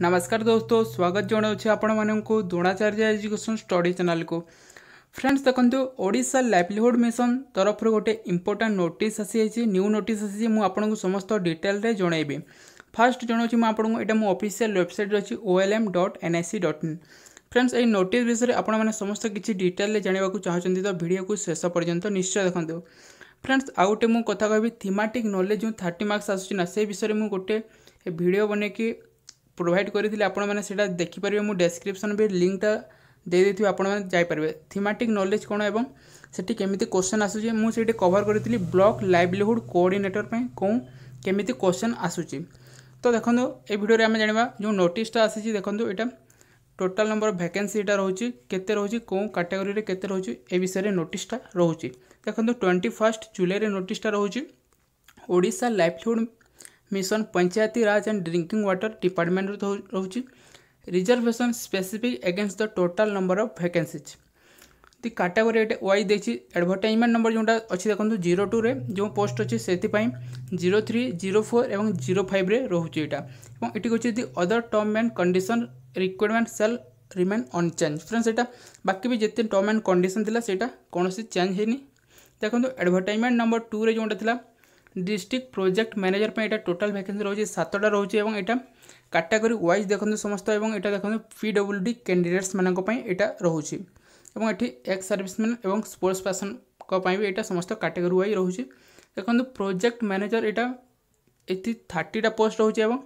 नमस्कार दोस्तों स्वागत जनावि आपण द्रोणाचार्य एजुकेशन स्टडी चैनल को फ्रेंड्स देखो ओडा लाइवलीहुड मिशन तरफ गोटे इंपोर्टां नोटिस आसी न्यू नोटिस आसी आपको समस्त डिटेल रे जनइबी फास्ट जनावि आपको यहाँ मो अफिसील वेबसाइट अच्छी O L M dot N I C dot in friends ये नोट विषय मैंने समस्त किसी डिटेल जानवाक चाहते तो भिडियो को शेष पर्यटन निश्चय देखते फ्रेंड्स आउ गोटे मुझे कथ कहबी थीमाटिक नलेज जो थर्टी मार्क्स ना से विषय में गोटे भिड बन ପ୍ରୋଭାଇଡ଼ କରିଥିଲି ଆପଣମାନେ ସେଇଟା ଦେଖିପାରିବେ ମୁଁ ଡେସ୍କ୍ରିପ୍ସନ୍ ବି ଲିଙ୍କଟା ଦେଇଦେଇଥିବି ଆପଣମାନେ ଯାଇପାରିବେ ଥିମାଟିକ୍ ନଲେଜ୍ କ'ଣ ଏବଂ ସେଠି କେମିତି କୋଶ୍ଚେନ୍ ଆସୁଛି ମୁଁ ସେଇଠି କଭର୍ କରିଥିଲି ବ୍ଲକ୍ ଲାଇଭଲିହୁଡ଼ କୋଅର୍ଡ଼ିନେଟର୍ ପାଇଁ କେଉଁ କେମିତି କୋଶ୍ଚେନ୍ ଆସୁଛି ତ ଦେଖନ୍ତୁ ଏ ଭିଡ଼ିଓରେ ଆମେ ଜାଣିବା ଯେଉଁ ନୋଟିସ୍ଟା ଆସିଛି ଦେଖନ୍ତୁ ଏଇଟା ଟୋଟାଲ୍ ନମ୍ବର ଭ୍ୟାକେନ୍ସି ଏଇଟା ରହୁଛି କେତେ ରହୁଛି କେଉଁ କାଟାଗୋରୀରେ କେତେ ରହୁଛି ଏ ବିଷୟରେ ନୋଟିସ୍ଟା ରହୁଛି ଦେଖନ୍ତୁ ଟ୍ୱେଣ୍ଟି ଫାର୍ଷ୍ଟ ଜୁଲାଇରେ ନୋଟିସ୍ଟା ରହୁଛି Odisha livelihood mission Panchayati Raj and drinking water department रोच reservation specific against the total number of vacancies the category ये वाई देखिए एडभर्टाइजमेंट नंबर जो अच्छी देखो जीरो टू रे जो पोस्ट अच्छे से जीरो थ्री जीरो फोर और जीरो फाइव रोचे यहाँ ये the other term and condition requirement shall remain unchanged friends यहाँ बाकी भी जितने टर्म एंड कंडीशन थी से कौन चेंज होनी देखो एडभर्टाइजमेंट नंबर टू रे जोटा था ডিস্ট্রিক্ট প্রোজেক্ট ম্যানেজর পাই এটা টোটাল ভ্যাকেন্সি রয়েছে সাতটা রয়েছে এবং এটা ক্যাটাগরি ওয়াইজ দেখুন সমস্ত এবং এটা দেখুন পিডব্লুডি ক্যান্ডিডেটস মানক পাই এটা রয়েছে এবং এটি এক্স সার্ভিসম্যান এবং স্পোর্টস পার্সনক পাই এটা সমস্ত ক্যাটাগরি ওয়াইজ রয়েছে দেখুন প্রোজেক্ট ম্যানেজর এটা এটি থার্টিটা পোস্ট রয়েছে এবং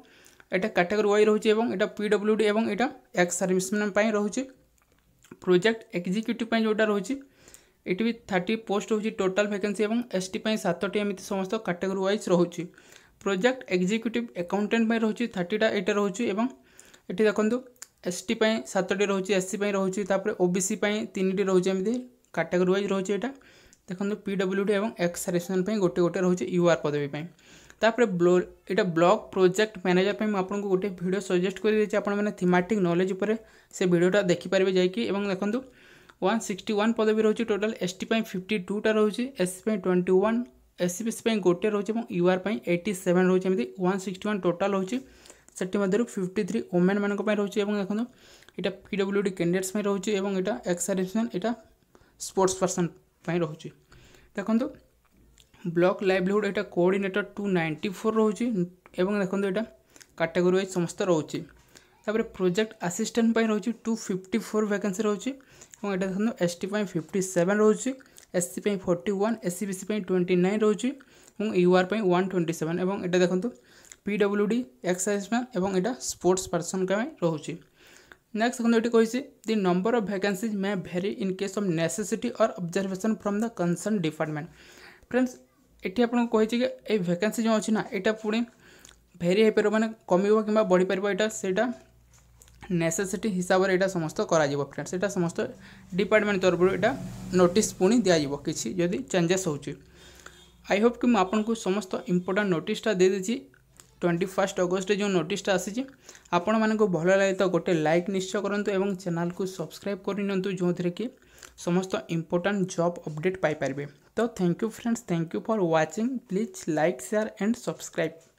এটা ক্যাটাগরি ওয়াইজ রয়েছে এবং এটা পিডব্লুডি এবং এটা এক্স সার্ভিসম্যান পাই রয়েছে প্রোজেক্ট এক্সিকিউটিভ পাই যেটা রয়েছে ଏଠି ବି ଥାର୍ଟି ପୋଷ୍ଟ ହେଉଛି ଟୋଟାଲ୍ ଭ୍ୟାକେନ୍ସି ଏବଂ ଏସ୍ ଟି ପାଇଁ ସାତଟି ଏମିତି ସମସ୍ତ କାଟେଗୋରୀ ୱାଇଜ୍ ରହୁଛି ପ୍ରୋଜେକ୍ଟ ଏକ୍ଜିକ୍ୟୁଟିଭ୍ ଆକାଉଣ୍ଟାଣ୍ଟ ପାଇଁ ରହୁଛି ଥାର୍ଟିଟା ଏଇଟା ରହୁଛି ଏବଂ ଏଠି ଦେଖନ୍ତୁ ଏସ୍ ଟି ପାଇଁ ସାତଟି ରହୁଛି ଏସ୍ ସି ପାଇଁ ରହୁଛି ତାପରେ ଓ ବି ସି ପାଇଁ ତିନିଟି ରହୁଛି ଏମିତି କାଟେଗୋରୀ ୱାଇଜ୍ ରହୁଛି ଏଇଟା ଦେଖନ୍ତୁ ପି ଡବ୍ଲ୍ୟୁ ଡି ଏବଂ ଏକ୍ସ ରେସନ୍ ପାଇଁ ଗୋଟେ ଗୋଟେ ରହୁଛି ୟୁ ଆର୍ ପଦବୀ ପାଇଁ ତାପରେ ବ୍ଲୋ ଏଇଟା ବ୍ଲକ୍ ପ୍ରୋଜେକ୍ଟ ମ୍ୟାନେଜର ପାଇଁ ମୁଁ ଆପଣଙ୍କୁ ଗୋଟେ ଭିଡ଼ିଓ ସଜେଷ୍ଟ କରିଦେଇଛି ଆପଣମାନେ ଥିମାଟିକ୍ ନଲେଜ୍ ଉପରେ ସେ ଭିଡ଼ିଓଟା ଦେଖିପାରିବେ ଯାଇକି ଏବଂ ଦେଖନ୍ତୁ ୱାନ୍ ସିକ୍ସଟି ୱାନ୍ ପଦବୀ ରହୁଛି ଟୋଟାଲ୍ ଏସ୍ ଟି ପାଇଁ ଫିଫ୍ଟି ଟୁଟା ରହୁଛି ଏସ୍ ସି ପାଇଁ twenty one S C B C ପାଇଁ ଗୋଟିଏ ରହୁଛି ଏବଂ ୟୁ ଆର୍ ପାଇଁ ଏଇଟି ସେଭେନ୍ ରହୁଛି ଏମିତି ୱାନ୍ ସିକ୍ସଟି ୱାନ୍ ଟୋଟାଲ୍ ରହୁଛି ସେଥିମଧ୍ୟରୁ ଫିଫ୍ଟି ଥ୍ରୀ ଓମେନ୍ମାନଙ୍କ ପାଇଁ ରହୁଛି ଏବଂ ଦେଖନ୍ତୁ ଏଇଟା ପି ଡବ୍ଲ୍ୟୁ ଡ଼ି କ୍ୟାଣ୍ଡିଡେଟ୍ସ ପାଇଁ ରହୁଛି ଏବଂ ଏଇଟା ଏକ୍ସ ସର୍ଭିସମ୍ୟାନ୍ ଏଇଟା ସ୍ପୋର୍ଟସ୍ ପର୍ସନ୍ ପାଇଁ ରହୁଛି ଦେଖନ୍ତୁ ବ୍ଲକ୍ ଲାଇଭଲିହୁଡ଼ ଏଇଟା କୋଅର୍ଡ଼ିନେଟର ଟୁ ନାଇଣ୍ଟି ଫୋର୍ ରହୁଛି ଏବଂ ଦେଖନ୍ତୁ ଏଇଟା କାଟାଗୋରୀ ୱାଇଜ୍ ସମସ୍ତ ରହୁଛି ତାପରେ ପ୍ରୋଜେକ୍ଟ ଆସିଷ୍ଟାଣ୍ଟ ପାଇଁ ରହୁଛି ଟୁ ଫିଫ୍ଟି ଫୋର୍ ଭ୍ୟାକେନ୍ସି ରହୁଛି ଏବଂ ଏଇଟା ଦେଖନ୍ତୁ ଏସ୍ ଟି ପାଇଁ ଫିଫ୍ଟି ସେଭେନ୍ ରହୁଛି ଏସ୍ ସି ପାଇଁ forty one S C B C ପାଇଁ ଟ୍ୱେଣ୍ଟି ନାଇନ୍ ରହୁଛି ଏବଂ ୟୁ ଆର୍ ପାଇଁ ୱାନ୍ ଟ୍ୱେଣ୍ଟି ସେଭେନ୍ ଏବଂ ଏଇଟା ଦେଖନ୍ତୁ P W D excise man ଏବଂ ଏଇଟା ସ୍ପୋର୍ଟସ୍ ପର୍ସନ୍ ପାଇଁ ରହୁଛି ନେକ୍ସଟ ଦେଖନ୍ତୁ ଏଠି କହିଛି the number of vacancies may vary in case of necessity or observation from the concern department friends ଏଠି ଆପଣଙ୍କୁ କହିଛି କି ଏଇ ଭ୍ୟାକେନ୍ସି ଯେଉଁ ଅଛି ନା ଏଇଟା ପୁଣି ଭେରି ହେଇପାରିବ ମାନେ କମିବ କିମ୍ବା ବଢ଼ିପାରିବ ଏଇଟା ସେଇଟା ନେସେସିଟି ହିସାବରେ ଏଇଟା ସମସ୍ତ କରାଯିବ ଫ୍ରେଣ୍ଡସ୍ ଏଇଟା ସମସ୍ତ ଡିପାର୍ଟମେଣ୍ଟ ତରଫରୁ ଏଇଟା ନୋଟିସ୍ ପୁଣି ଦିଆଯିବ କିଛି ଯଦି ଚେଞ୍ଜେସ୍ ହେଉଛି ଆଇ ହୋପ୍ କି ମୁଁ ଆପଣଙ୍କୁ ସମସ୍ତ ଇମ୍ପୋର୍ଟାଣ୍ଟ ନୋଟିସ୍ଟା ଦେଇଦେଇଛି ଟ୍ୱେଣ୍ଟି ଫାର୍ଷ୍ଟ ଅଗଷ୍ଟରେ ଯେଉଁ ନୋଟିସ୍ଟା ଆସିଛି ଆପଣମାନଙ୍କୁ ଭଲ ଲାଗେ ତ ଗୋଟେ ଲାଇକ୍ ନିଶ୍ଚୟ କରନ୍ତୁ ଏବଂ ଚ୍ୟାନେଲ୍କୁ ସବସ୍କ୍ରାଇବ୍ କରିନିଅନ୍ତୁ ଯେଉଁଥିରେ କି ସମସ୍ତ ଇମ୍ପୋର୍ଟାଣ୍ଟ ଜବ୍ ଅପଡ଼େଟ୍ ପାଇପାରିବେ ତ thank you friends thank you for watching please like share and subscribe